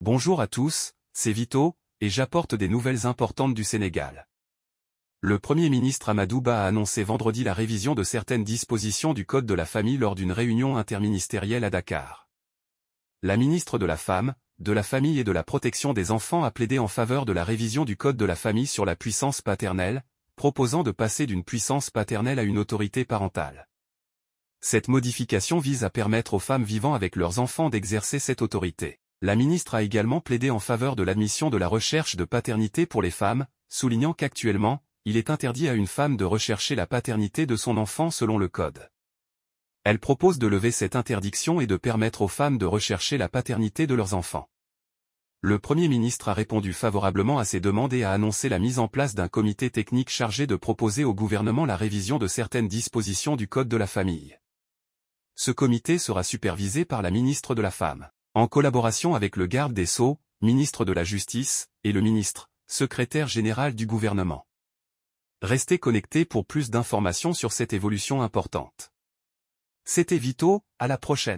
Bonjour à tous, c'est Vito, et j'apporte des nouvelles importantes du Sénégal. Le Premier ministre Ba a annoncé vendredi la révision de certaines dispositions du Code de la famille lors d'une réunion interministérielle à Dakar. La ministre de la Femme, de la Famille et de la Protection des Enfants a plaidé en faveur de la révision du Code de la famille sur la puissance paternelle, proposant de passer d'une puissance paternelle à une autorité parentale. Cette modification vise à permettre aux femmes vivant avec leurs enfants d'exercer cette autorité. La ministre a également plaidé en faveur de l'admission de la recherche de paternité pour les femmes, soulignant qu'actuellement, il est interdit à une femme de rechercher la paternité de son enfant selon le Code. Elle propose de lever cette interdiction et de permettre aux femmes de rechercher la paternité de leurs enfants. Le Premier ministre a répondu favorablement à ces demandes et a annoncé la mise en place d'un comité technique chargé de proposer au gouvernement la révision de certaines dispositions du Code de la famille. Ce comité sera supervisé par la ministre de la Femme en collaboration avec le garde des Sceaux, ministre de la Justice, et le ministre, secrétaire général du gouvernement. Restez connectés pour plus d'informations sur cette évolution importante. C'était Vito, à la prochaine.